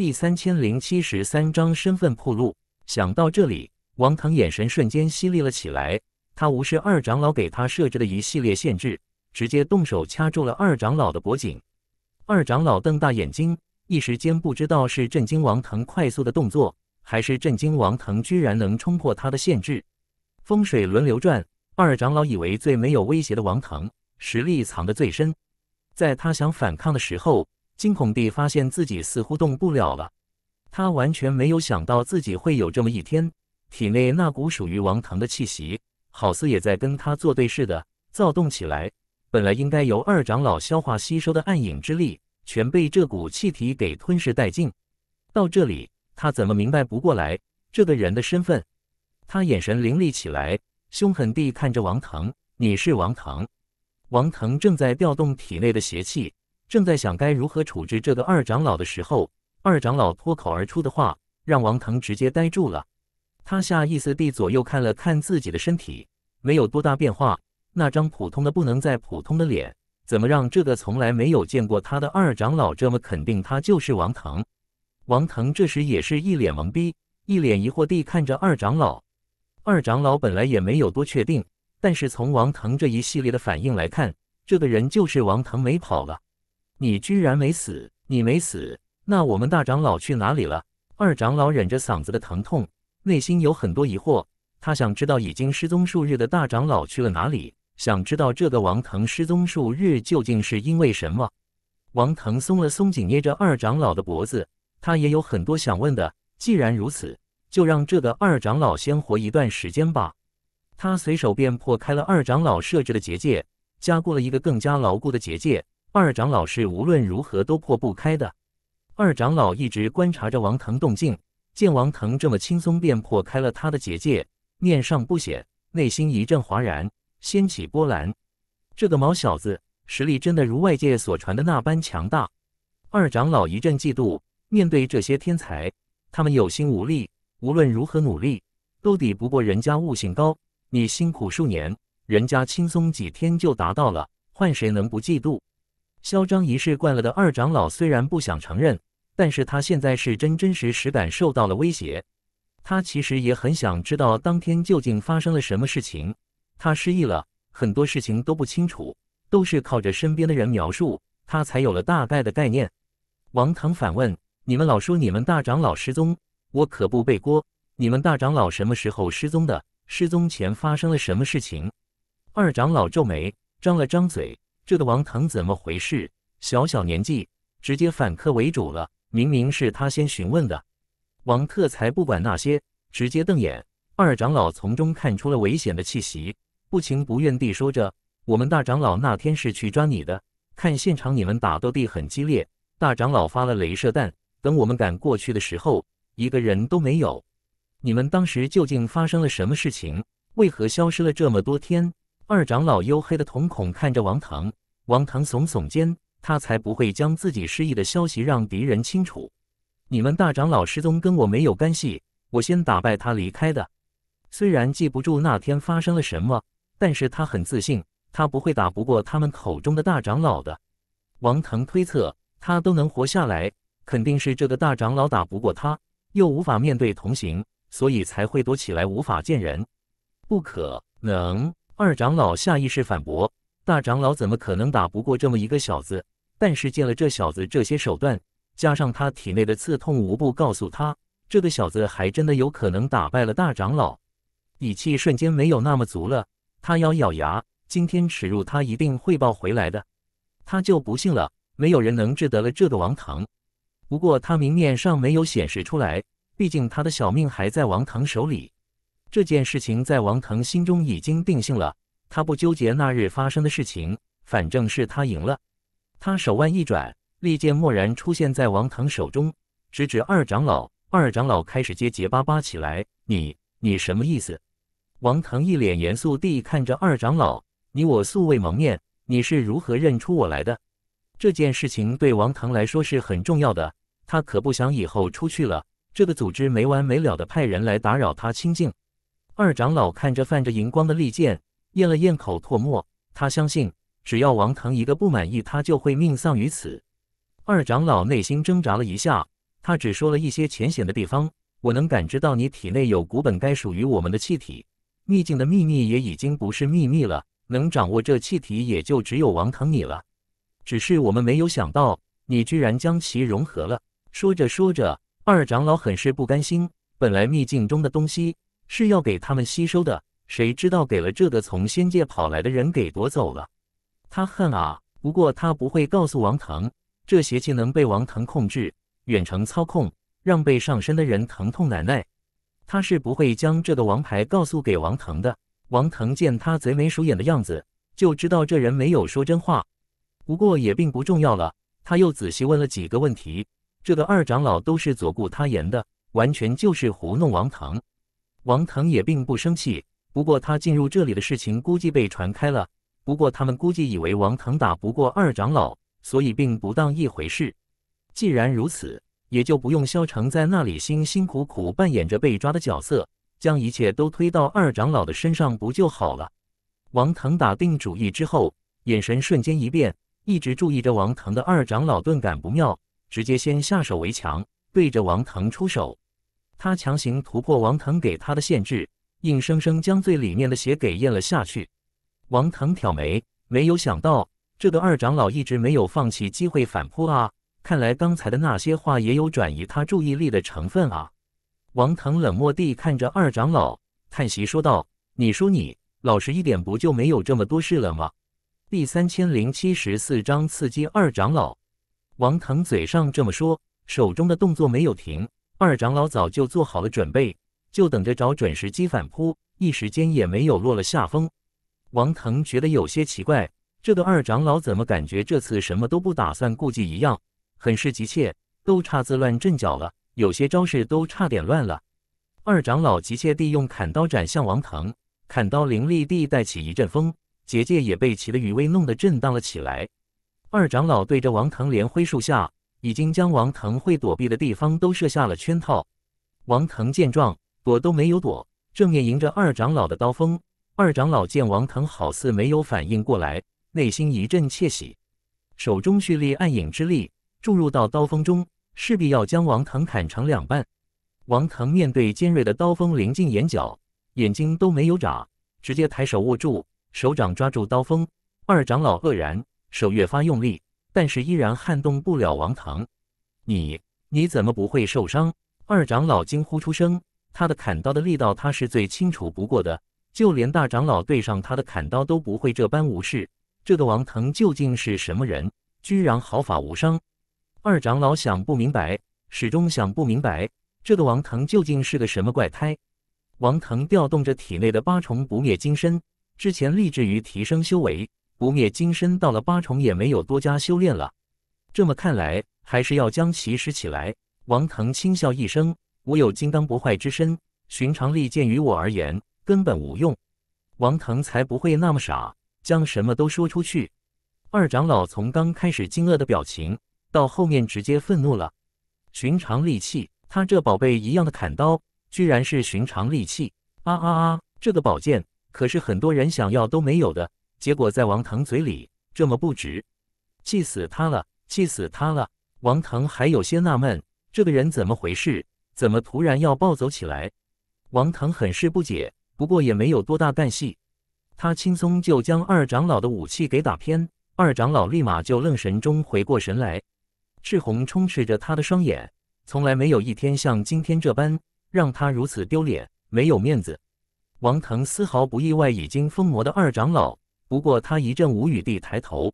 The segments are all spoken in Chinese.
第三千零七十三章身份暴露。想到这里，王腾眼神瞬间犀利了起来。他无视二长老给他设置的一系列限制，直接动手掐住了二长老的脖颈。二长老瞪大眼睛，一时间不知道是震惊王腾快速的动作，还是震惊王腾居然能冲破他的限制。风水轮流转，二长老以为最没有威胁的王腾，实力藏得最深。在他想反抗的时候。惊恐地发现自己似乎动不了了，他完全没有想到自己会有这么一天。体内那股属于王腾的气息，好似也在跟他作对似的躁动起来。本来应该由二长老消化吸收的暗影之力，全被这股气体给吞噬殆尽。到这里，他怎么明白不过来这个人的身份？他眼神凌厉起来，凶狠地看着王腾：“你是王腾？”王腾正在调动体内的邪气。正在想该如何处置这个二长老的时候，二长老脱口而出的话让王腾直接呆住了。他下意识地左右看了看自己的身体，没有多大变化，那张普通的不能再普通的脸，怎么让这个从来没有见过他的二长老这么肯定他就是王腾？王腾这时也是一脸懵逼，一脸疑惑地看着二长老。二长老本来也没有多确定，但是从王腾这一系列的反应来看，这个人就是王腾没跑了。你居然没死！你没死，那我们大长老去哪里了？二长老忍着嗓子的疼痛，内心有很多疑惑。他想知道已经失踪数日的大长老去了哪里，想知道这个王腾失踪数日究竟是因为什么。王腾松了松紧，捏着二长老的脖子，他也有很多想问的。既然如此，就让这个二长老先活一段时间吧。他随手便破开了二长老设置的结界，加固了一个更加牢固的结界。二长老是无论如何都破不开的。二长老一直观察着王腾动静，见王腾这么轻松便破开了他的结界，面上不显，内心一阵哗然，掀起波澜。这个毛小子实力真的如外界所传的那般强大？二长老一阵嫉妒。面对这些天才，他们有心无力，无论如何努力，都抵不过人家悟性高。你辛苦数年，人家轻松几天就达到了，换谁能不嫉妒？嚣张一世惯了的二长老虽然不想承认，但是他现在是真真实实感受到了威胁。他其实也很想知道当天究竟发生了什么事情。他失忆了很多事情都不清楚，都是靠着身边的人描述，他才有了大概的概念。王腾反问：“你们老说你们大长老失踪，我可不背锅。你们大长老什么时候失踪的？失踪前发生了什么事情？”二长老皱眉，张了张嘴。这个王腾怎么回事？小小年纪直接反客为主了。明明是他先询问的，王特才不管那些，直接瞪眼。二长老从中看出了危险的气息，不情不愿地说着：“我们大长老那天是去抓你的，看现场你们打斗地很激烈，大长老发了镭射弹。等我们赶过去的时候，一个人都没有。你们当时究竟发生了什么事情？为何消失了这么多天？”二长老黝黑的瞳孔看着王腾。王腾耸耸肩，他才不会将自己失忆的消息让敌人清楚。你们大长老失踪跟我没有干系，我先打败他离开的。虽然记不住那天发生了什么，但是他很自信，他不会打不过他们口中的大长老的。王腾推测，他都能活下来，肯定是这个大长老打不过他，又无法面对同行，所以才会躲起来无法见人。不可能，二长老下意识反驳。大长老怎么可能打不过这么一个小子？但是见了这小子这些手段，加上他体内的刺痛，无不告诉他，这个小子还真的有可能打败了大长老，底气瞬间没有那么足了。他咬咬牙，今天耻辱他一定会报回来的。他就不信了，没有人能治得了这个王腾。不过他明面上没有显示出来，毕竟他的小命还在王腾手里。这件事情在王腾心中已经定性了。他不纠结那日发生的事情，反正是他赢了。他手腕一转，利剑蓦然出现在王腾手中，直指二长老。二长老开始结结巴巴起来：“你，你什么意思？”王腾一脸严肃地看着二长老：“你我素未谋面，你是如何认出我来的？”这件事情对王腾来说是很重要的，他可不想以后出去了，这个组织没完没了地派人来打扰他清静。二长老看着泛着荧光的利剑。咽了咽口唾沫，他相信，只要王腾一个不满意，他就会命丧于此。二长老内心挣扎了一下，他只说了一些浅显的地方。我能感知到你体内有古本该属于我们的气体，秘境的秘密也已经不是秘密了。能掌握这气体，也就只有王腾你了。只是我们没有想到，你居然将其融合了。说着说着，二长老很是不甘心。本来秘境中的东西是要给他们吸收的。谁知道给了这个从仙界跑来的人给夺走了，他恨啊！不过他不会告诉王腾这邪气能被王腾控制、远程操控，让被上身的人疼痛难耐。他是不会将这个王牌告诉给王腾的。王腾见他贼眉鼠眼的样子，就知道这人没有说真话。不过也并不重要了。他又仔细问了几个问题，这个二长老都是左顾他言的，完全就是糊弄王腾。王腾也并不生气。不过他进入这里的事情估计被传开了，不过他们估计以为王腾打不过二长老，所以并不当一回事。既然如此，也就不用萧成在那里辛辛苦苦扮演着被抓的角色，将一切都推到二长老的身上不就好了？王腾打定主意之后，眼神瞬间一变，一直注意着王腾的二长老顿感不妙，直接先下手为强，对着王腾出手。他强行突破王腾给他的限制。硬生生将最里面的血给咽了下去。王腾挑眉，没有想到这个二长老一直没有放弃机会反扑啊！看来刚才的那些话也有转移他注意力的成分啊！王腾冷漠地看着二长老，叹息说道：“你说你老实一点，不就没有这么多事了吗？”第三千零七十四章刺激二长老。王腾嘴上这么说，手中的动作没有停。二长老早就做好了准备。就等着找准时机反扑，一时间也没有落了下风。王腾觉得有些奇怪，这个二长老怎么感觉这次什么都不打算顾忌一样，很是急切，都差自乱阵脚了，有些招式都差点乱了。二长老急切地用砍刀斩向王腾，砍刀凌厉地带起一阵风，结界也被其的余威弄得震荡了起来。二长老对着王腾连挥数下，已经将王腾会躲避的地方都设下了圈套。王腾见状。躲都没有躲，正面迎着二长老的刀锋。二长老见王腾好似没有反应过来，内心一阵窃喜，手中蓄力暗影之力注入到刀锋中，势必要将王腾砍成两半。王腾面对尖锐的刀锋临近眼角，眼睛都没有眨，直接抬手握住，手掌抓住刀锋。二长老愕然，手越发用力，但是依然撼动不了王腾。你你怎么不会受伤？二长老惊呼出声。他的砍刀的力道，他是最清楚不过的。就连大长老对上他的砍刀都不会这般无视。这个王腾究竟是什么人，居然毫发无伤？二长老想不明白，始终想不明白这个王腾究竟是个什么怪胎。王腾调动着体内的八重不灭金身，之前立志于提升修为，不灭金身到了八重也没有多加修炼了。这么看来，还是要将其拾起来。王腾轻笑一声。我有金刚不坏之身，寻常利剑于我而言根本无用。王腾才不会那么傻，将什么都说出去。二长老从刚开始惊愕的表情，到后面直接愤怒了。寻常利器，他这宝贝一样的砍刀，居然是寻常利器！啊啊啊！这个宝剑可是很多人想要都没有的，结果在王腾嘴里这么不值，气死他了！气死他了！王腾还有些纳闷，这个人怎么回事？怎么突然要暴走起来？王腾很是不解，不过也没有多大干系。他轻松就将二长老的武器给打偏，二长老立马就愣神中回过神来，赤红充斥着他的双眼。从来没有一天像今天这般让他如此丢脸、没有面子。王腾丝毫不意外已经疯魔的二长老，不过他一阵无语地抬头，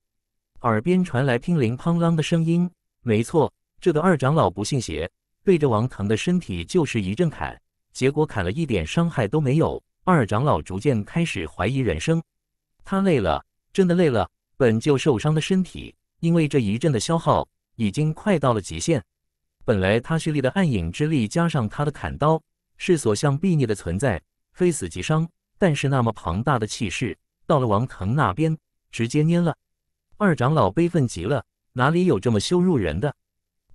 耳边传来乒铃乓啷的声音。没错，这个二长老不信邪。对着王腾的身体就是一阵砍，结果砍了一点伤害都没有。二长老逐渐开始怀疑人生，他累了，真的累了。本就受伤的身体，因为这一阵的消耗，已经快到了极限。本来他蓄力的暗影之力加上他的砍刀，是所向必逆的存在，非死即伤。但是那么庞大的气势，到了王腾那边，直接蔫了。二长老悲愤极了，哪里有这么羞辱人的？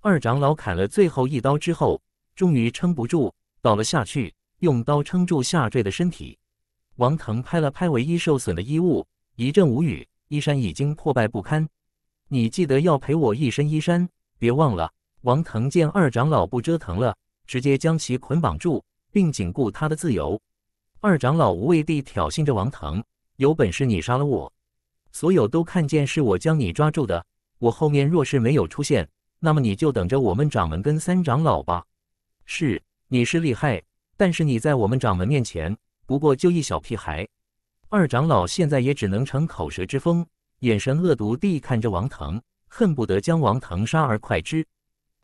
二长老砍了最后一刀之后，终于撑不住倒了下去，用刀撑住下坠的身体。王腾拍了拍唯一受损的衣物，一阵无语，衣衫已经破败不堪。你记得要赔我一身衣衫，别忘了。王腾见二长老不折腾了，直接将其捆绑住，并紧固他的自由。二长老无畏地挑衅着王腾：“有本事你杀了我！所有都看见是我将你抓住的，我后面若是没有出现。”那么你就等着我们掌门跟三长老吧。是，你是厉害，但是你在我们掌门面前，不过就一小屁孩。二长老现在也只能逞口舌之风，眼神恶毒地看着王腾，恨不得将王腾杀而快之。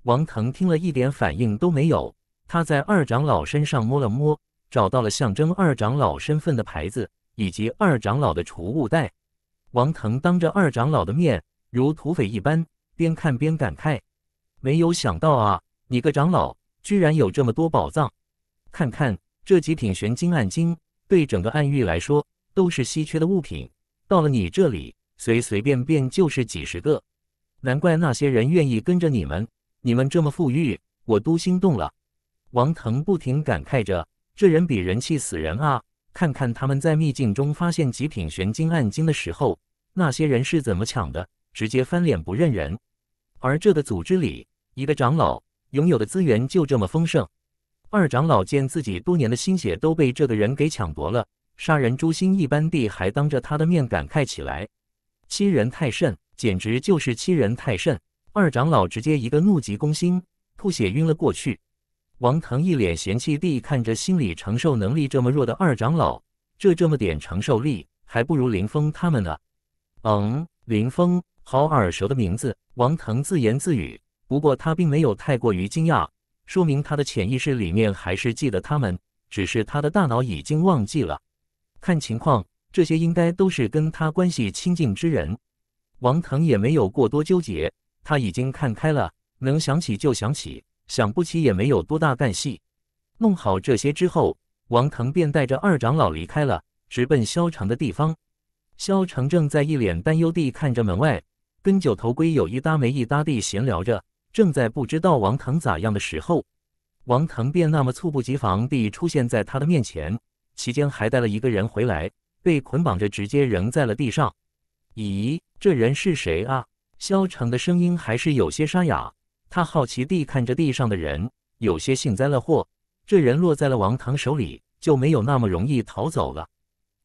王腾听了一点反应都没有，他在二长老身上摸了摸，找到了象征二长老身份的牌子以及二长老的储物袋。王腾当着二长老的面，如土匪一般，边看边感慨。没有想到啊，你个长老居然有这么多宝藏！看看这几品玄金暗金，对整个暗域来说都是稀缺的物品，到了你这里，随随便便就是几十个。难怪那些人愿意跟着你们，你们这么富裕，我都心动了。王腾不停感慨着：“这人比人气死人啊！看看他们在秘境中发现极品玄金暗金的时候，那些人是怎么抢的，直接翻脸不认人。”而这个组织里，一个长老拥有的资源就这么丰盛。二长老见自己多年的心血都被这个人给抢夺了，杀人诛心一般地还当着他的面感慨起来：“欺人太甚，简直就是欺人太甚！”二长老直接一个怒急攻心，吐血晕了过去。王腾一脸嫌弃地看着心理承受能力这么弱的二长老，这这么点承受力，还不如林峰他们呢。嗯，林峰。好耳熟的名字，王腾自言自语。不过他并没有太过于惊讶，说明他的潜意识里面还是记得他们，只是他的大脑已经忘记了。看情况，这些应该都是跟他关系亲近之人。王腾也没有过多纠结，他已经看开了，能想起就想起，想不起也没有多大干系。弄好这些之后，王腾便带着二长老离开了，直奔萧城的地方。萧城正在一脸担忧地看着门外。跟九头龟有一搭没一搭地闲聊着，正在不知道王腾咋样的时候，王腾便那么猝不及防地出现在他的面前，期间还带了一个人回来，被捆绑着直接扔在了地上。咦，这人是谁啊？萧城的声音还是有些沙哑，他好奇地看着地上的人，有些幸灾乐祸。这人落在了王腾手里，就没有那么容易逃走了。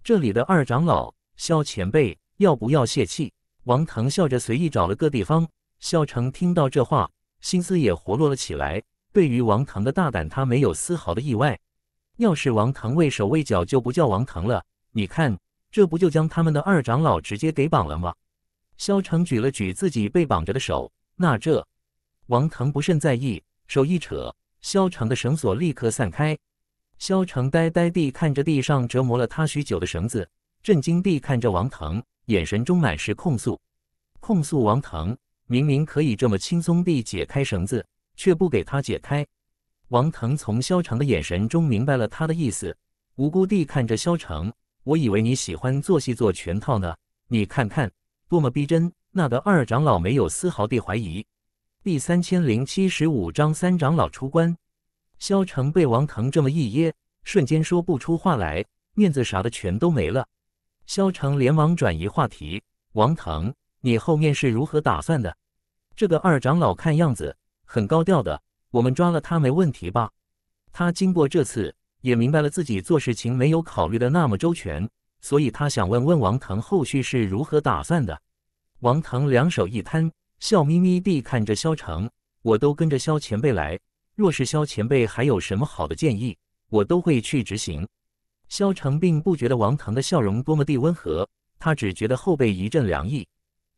这里的二长老萧前辈，要不要泄气？王腾笑着随意找了个地方。萧成听到这话，心思也活络了起来。对于王腾的大胆，他没有丝毫的意外。要是王腾畏手畏脚，就不叫王腾了。你看，这不就将他们的二长老直接给绑了吗？萧成举了举自己被绑着的手。那这……王腾不甚在意，手一扯，萧成的绳索立刻散开。萧成呆呆地看着地上折磨了他许久的绳子，震惊地看着王腾。眼神中满是控诉，控诉王腾明明可以这么轻松地解开绳子，却不给他解开。王腾从萧成的眼神中明白了他的意思，无辜地看着萧成。我以为你喜欢做戏做全套呢，你看看多么逼真。那个二长老没有丝毫的怀疑。第三千零七十五章三长老出关。萧成被王腾这么一噎，瞬间说不出话来，面子啥的全都没了。萧成连忙转移话题：“王腾，你后面是如何打算的？这个二长老看样子很高调的，我们抓了他没问题吧？”他经过这次也明白了自己做事情没有考虑的那么周全，所以他想问问王腾后续是如何打算的。王腾两手一摊，笑眯眯地看着萧成：“我都跟着萧前辈来，若是萧前辈还有什么好的建议，我都会去执行。”萧成并不觉得王腾的笑容多么地温和，他只觉得后背一阵凉意。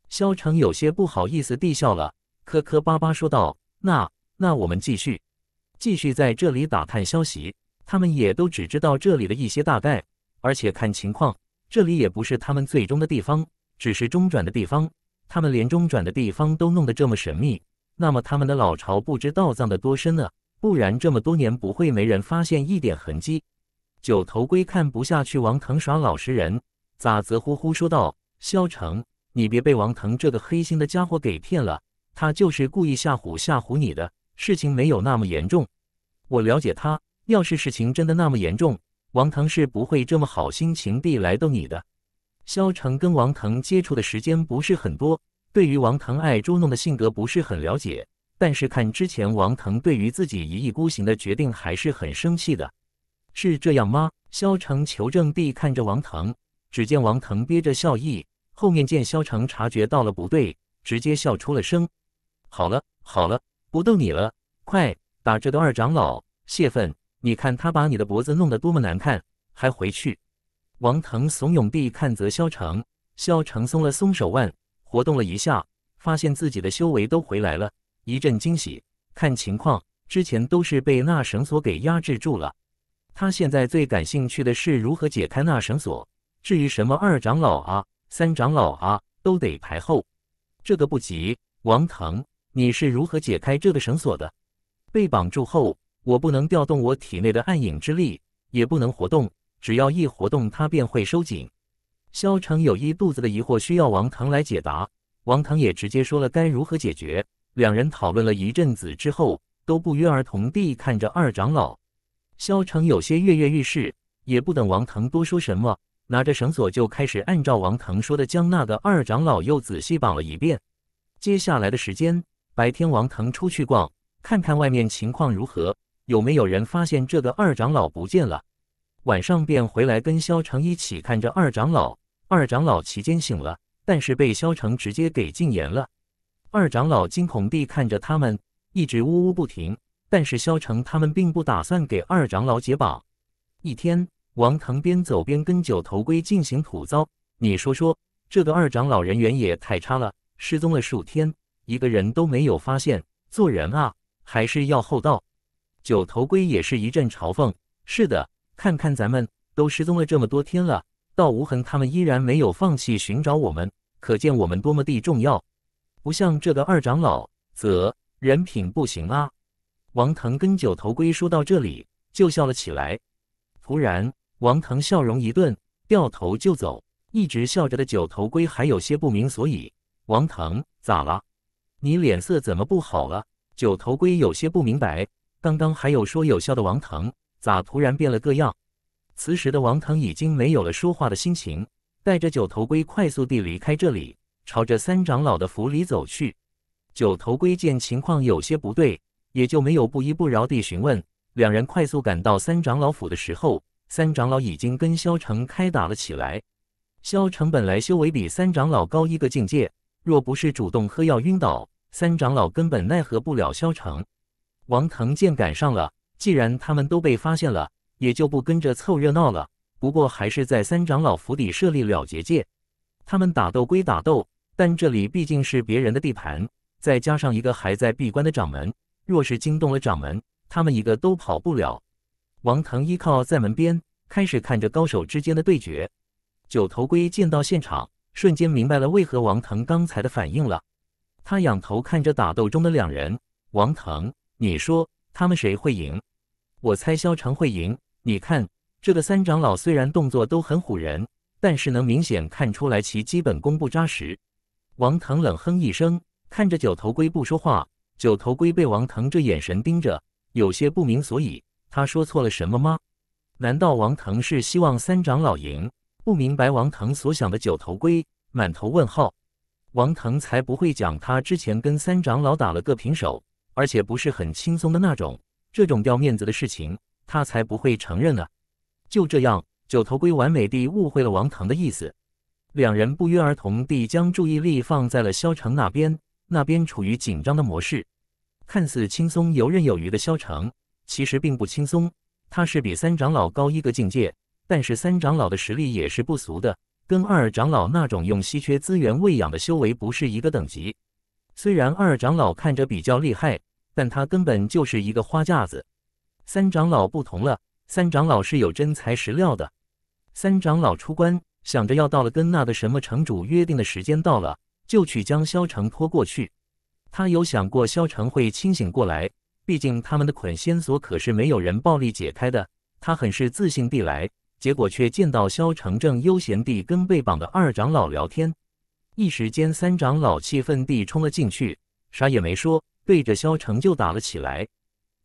萧成有些不好意思地笑了，磕磕巴巴说道：“那……那我们继续，继续在这里打探消息。他们也都只知道这里的一些大概，而且看情况，这里也不是他们最终的地方，只是中转的地方。他们连中转的地方都弄得这么神秘，那么他们的老巢不知道藏得多深呢？不然这么多年不会没人发现一点痕迹。”九头龟看不下去王腾耍老实人，咋则呼呼说道：“萧成，你别被王腾这个黑心的家伙给骗了，他就是故意吓唬吓唬你的，事情没有那么严重。我了解他，要是事情真的那么严重，王腾是不会这么好心情地来逗你的萧成跟王腾接触的时间不是很多，对于王腾爱捉弄的性格不是很了解，但是看之前王腾对于自己一意孤行的决定还是很生气的。是这样吗？萧成求证地看着王腾，只见王腾憋着笑意。后面见萧成察觉到了不对，直接笑出了声。好了好了，不逗你了，快打这个二长老泄愤！你看他把你的脖子弄得多么难看，还回去！王腾怂恿地看着萧成，萧成松了松手腕，活动了一下，发现自己的修为都回来了，一阵惊喜。看情况，之前都是被那绳索给压制住了。他现在最感兴趣的是如何解开那绳索。至于什么二长老啊、三长老啊，都得排后。这个不急。王腾，你是如何解开这个绳索的？被绑住后，我不能调动我体内的暗影之力，也不能活动。只要一活动，它便会收紧。萧成有一肚子的疑惑需要王腾来解答。王腾也直接说了该如何解决。两人讨论了一阵子之后，都不约而同地看着二长老。萧成有些跃跃欲试，也不等王腾多说什么，拿着绳索就开始按照王腾说的，将那个二长老又仔细绑了一遍。接下来的时间，白天王腾出去逛，看看外面情况如何，有没有人发现这个二长老不见了。晚上便回来跟萧成一起看着二长老。二长老期间醒了，但是被萧成直接给禁言了。二长老惊恐地看着他们，一直呜呜不停。但是萧城他们并不打算给二长老解绑。一天，王腾边走边跟九头龟进行吐槽：“你说说，这个二长老人缘也太差了，失踪了数天，一个人都没有发现。做人啊，还是要厚道。”九头龟也是一阵嘲讽：“是的，看看咱们都失踪了这么多天了，到无痕他们依然没有放弃寻找我们，可见我们多么地重要。不像这个二长老，则人品不行啊。”王腾跟九头龟说到这里，就笑了起来。突然，王腾笑容一顿，掉头就走。一直笑着的九头龟还有些不明所以：“王腾咋了？你脸色怎么不好了？”九头龟有些不明白，刚刚还有说有笑的王腾，咋突然变了个样？此时的王腾已经没有了说话的心情，带着九头龟快速地离开这里，朝着三长老的府里走去。九头龟见情况有些不对。也就没有不依不饶地询问。两人快速赶到三长老府的时候，三长老已经跟萧城开打了起来。萧城本来修为比三长老高一个境界，若不是主动喝药晕倒，三长老根本奈何不了萧城。王腾见赶上了，既然他们都被发现了，也就不跟着凑热闹了。不过还是在三长老府邸设立了结界。他们打斗归打斗，但这里毕竟是别人的地盘，再加上一个还在闭关的掌门。若是惊动了掌门，他们一个都跑不了。王腾依靠在门边，开始看着高手之间的对决。九头龟见到现场，瞬间明白了为何王腾刚才的反应了。他仰头看着打斗中的两人，王腾，你说他们谁会赢？我猜萧成会赢。你看这个三长老虽然动作都很唬人，但是能明显看出来其基本功不扎实。王腾冷哼一声，看着九头龟不说话。九头龟被王腾这眼神盯着，有些不明所以。他说错了什么吗？难道王腾是希望三长老赢？不明白王腾所想的九头龟满头问号。王腾才不会讲他之前跟三长老打了个平手，而且不是很轻松的那种。这种掉面子的事情，他才不会承认呢。就这样，九头龟完美地误会了王腾的意思。两人不约而同地将注意力放在了萧城那边。那边处于紧张的模式，看似轻松游刃有余的萧城，其实并不轻松。他是比三长老高一个境界，但是三长老的实力也是不俗的，跟二长老那种用稀缺资源喂养的修为不是一个等级。虽然二长老看着比较厉害，但他根本就是一个花架子。三长老不同了，三长老是有真材实料的。三长老出关，想着要到了跟那个什么城主约定的时间到了。就去将萧成拖过去，他有想过萧成会清醒过来，毕竟他们的捆仙索可是没有人暴力解开的。他很是自信地来，结果却见到萧成正悠闲地跟被绑的二长老聊天。一时间，三长老气愤地冲了进去，啥也没说，对着萧成就打了起来。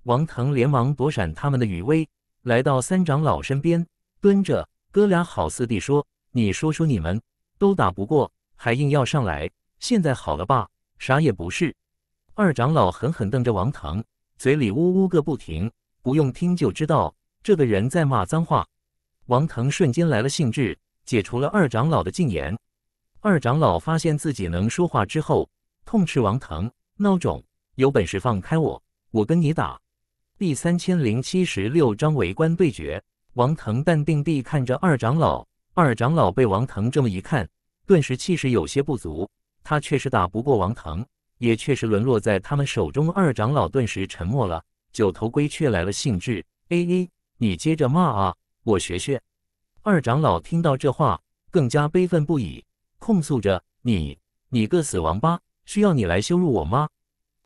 王腾连忙躲闪他们的余威，来到三长老身边，蹲着，哥俩好似地说：“你说说，你们都打不过。”还硬要上来，现在好了吧？啥也不是。二长老狠狠瞪着王腾，嘴里呜呜个不停。不用听就知道，这个人在骂脏话。王腾瞬间来了兴致，解除了二长老的禁言。二长老发现自己能说话之后，痛斥王腾：“孬种！有本事放开我，我跟你打！”第三千零七十六章围观对决。王腾淡定地看着二长老，二长老被王腾这么一看。顿时气势有些不足，他确实打不过王腾，也确实沦落在他们手中。二长老顿时沉默了，九头龟却来了兴致：“哎哎，你接着骂啊，我学学。”二长老听到这话，更加悲愤不已，控诉着：“你，你个死王八，需要你来羞辱我吗？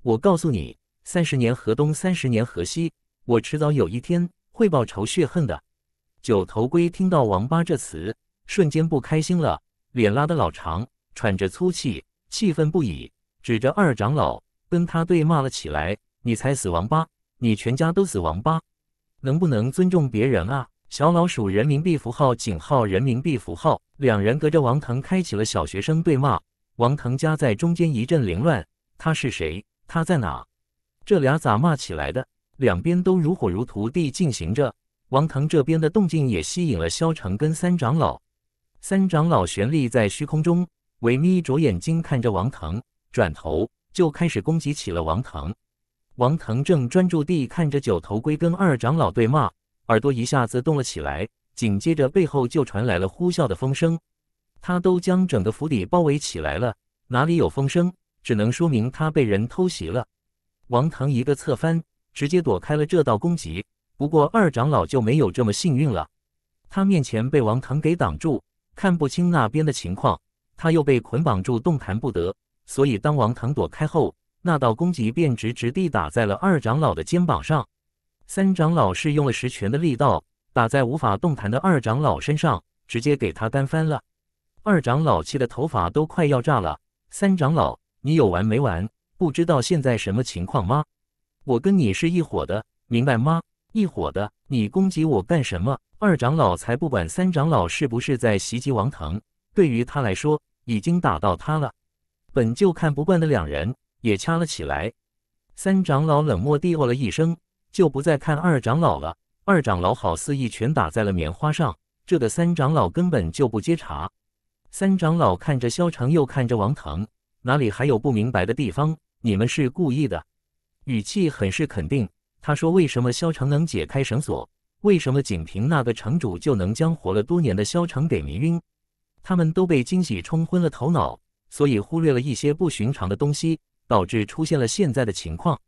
我告诉你，三十年河东，三十年河西，我迟早有一天会报仇雪恨的。”九头龟听到“王八”这词，瞬间不开心了。脸拉得老长，喘着粗气，气愤不已，指着二长老跟他对骂了起来：“你才死王八，你全家都死王八！能不能尊重别人啊？”小老鼠人民币符号井号人民币符号，两人隔着王腾开启了小学生对骂。王腾夹在中间一阵凌乱。他是谁？他在哪？这俩咋骂起来的？两边都如火如荼地进行着。王腾这边的动静也吸引了肖成跟三长老。三长老旋立在虚空中微眯着眼睛看着王腾，转头就开始攻击起了王腾。王腾正专注地看着九头龟跟二长老对骂，耳朵一下子动了起来，紧接着背后就传来了呼啸的风声，他都将整个府邸包围起来了。哪里有风声，只能说明他被人偷袭了。王腾一个侧翻，直接躲开了这道攻击。不过二长老就没有这么幸运了，他面前被王腾给挡住。看不清那边的情况，他又被捆绑住，动弹不得。所以当王腾躲开后，那道攻击便直直地打在了二长老的肩膀上。三长老是用了十拳的力道，打在无法动弹的二长老身上，直接给他单翻了。二长老气得头发都快要炸了：“三长老，你有完没完？不知道现在什么情况吗？我跟你是一伙的，明白吗？一伙的，你攻击我干什么？”二长老才不管三长老是不是在袭击王腾，对于他来说，已经打到他了。本就看不惯的两人也掐了起来。三长老冷漠地哦了一声，就不再看二长老了。二长老好似一拳打在了棉花上，这的三长老根本就不接茬。三长老看着萧长，又看着王腾，哪里还有不明白的地方？你们是故意的，语气很是肯定。他说：“为什么萧长能解开绳索？”为什么仅凭那个城主就能将活了多年的萧城给迷晕？他们都被惊喜冲昏了头脑，所以忽略了一些不寻常的东西，导致出现了现在的情况。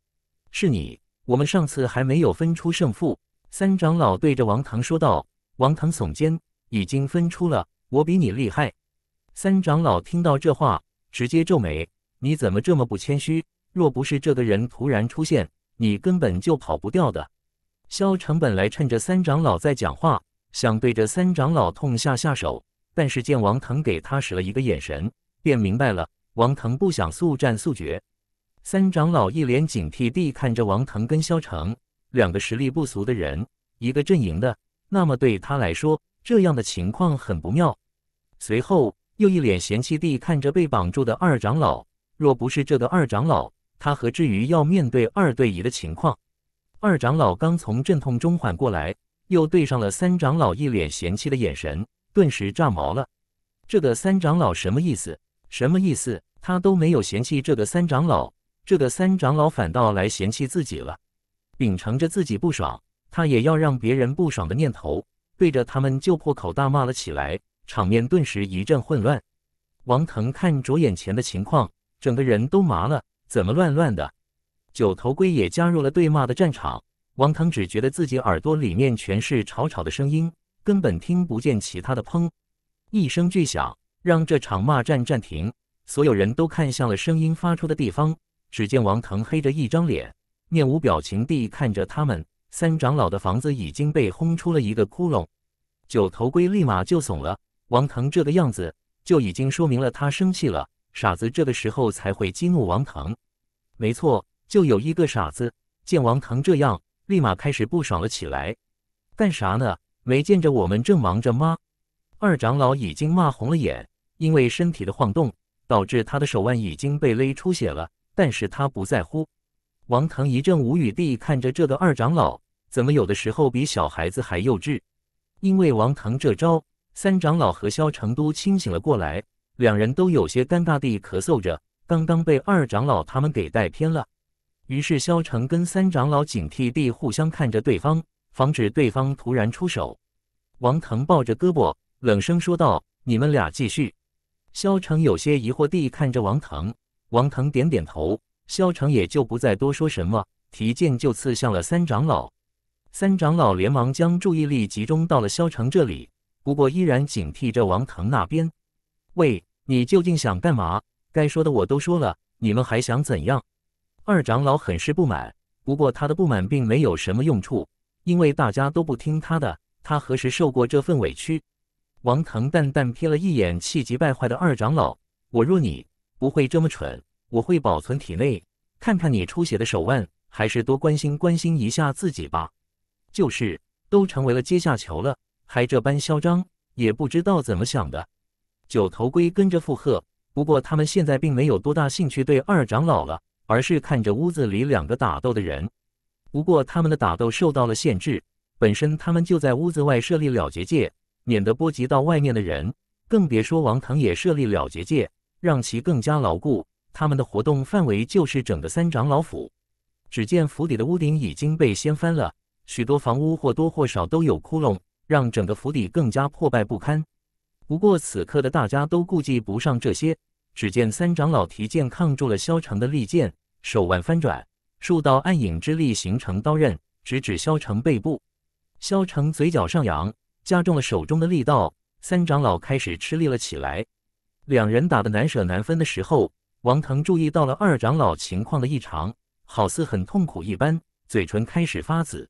是你，我们上次还没有分出胜负。三长老对着王腾说道。王腾耸肩，已经分出了，我比你厉害。三长老听到这话，直接皱眉：“你怎么这么不谦虚？若不是这个人突然出现，你根本就跑不掉的。”萧成本来趁着三长老在讲话，想对着三长老痛下下手，但是见王腾给他使了一个眼神，便明白了王腾不想速战速决。三长老一脸警惕地看着王腾跟萧成两个实力不俗的人，一个阵营的，那么对他来说，这样的情况很不妙。随后又一脸嫌弃地看着被绑住的二长老，若不是这个二长老，他何至于要面对二对一的情况？二长老刚从阵痛中缓过来，又对上了三长老一脸嫌弃的眼神，顿时炸毛了。这个三长老什么意思？什么意思？他都没有嫌弃这个三长老，这个三长老反倒来嫌弃自己了。秉承着自己不爽，他也要让别人不爽的念头，对着他们就破口大骂了起来。场面顿时一阵混乱。王腾看着眼前的情况，整个人都麻了，怎么乱乱的？九头龟也加入了对骂的战场，王腾只觉得自己耳朵里面全是吵吵的声音，根本听不见其他的。砰！一声巨响让这场骂战暂停，所有人都看向了声音发出的地方。只见王腾黑着一张脸，面无表情地看着他们。三长老的房子已经被轰出了一个窟窿，九头龟立马就怂了。王腾这个样子就已经说明了他生气了。傻子这个时候才会激怒王腾，没错。就有一个傻子见王腾这样，立马开始不爽了起来。干啥呢？没见着我们正忙着吗？二长老已经骂红了眼，因为身体的晃动导致他的手腕已经被勒出血了，但是他不在乎。王腾一阵无语地看着这个二长老，怎么有的时候比小孩子还幼稚？因为王腾这招，三长老和萧成都清醒了过来，两人都有些尴尬地咳嗽着，刚刚被二长老他们给带偏了。于是，萧成跟三长老警惕地互相看着对方，防止对方突然出手。王腾抱着胳膊，冷声说道：“你们俩继续。”萧成有些疑惑地看着王腾，王腾点点头，萧成也就不再多说什么，提剑就刺向了三长老。三长老连忙将注意力集中到了萧成这里，不过依然警惕着王腾那边。喂，你究竟想干嘛？该说的我都说了，你们还想怎样？二长老很是不满，不过他的不满并没有什么用处，因为大家都不听他的。他何时受过这份委屈？王腾淡淡瞥了一眼气急败坏的二长老：“我若你，不会这么蠢，我会保存体内。看看你出血的手腕，还是多关心关心一下自己吧。”就是，都成为了阶下囚了，还这般嚣张，也不知道怎么想的。九头龟跟着附和，不过他们现在并没有多大兴趣对二长老了。而是看着屋子里两个打斗的人，不过他们的打斗受到了限制，本身他们就在屋子外设立了结界，免得波及到外面的人，更别说王腾也设立了结界，让其更加牢固。他们的活动范围就是整个三长老府。只见府邸的屋顶已经被掀翻了，许多房屋或多或少都有窟窿，让整个府邸更加破败不堪。不过此刻的大家都顾及不上这些。只见三长老提剑抗住了萧城的利剑，手腕翻转，数道暗影之力形成刀刃，直指萧城背部。萧城嘴角上扬，加重了手中的力道，三长老开始吃力了起来。两人打得难舍难分的时候，王腾注意到了二长老情况的异常，好似很痛苦一般，嘴唇开始发紫。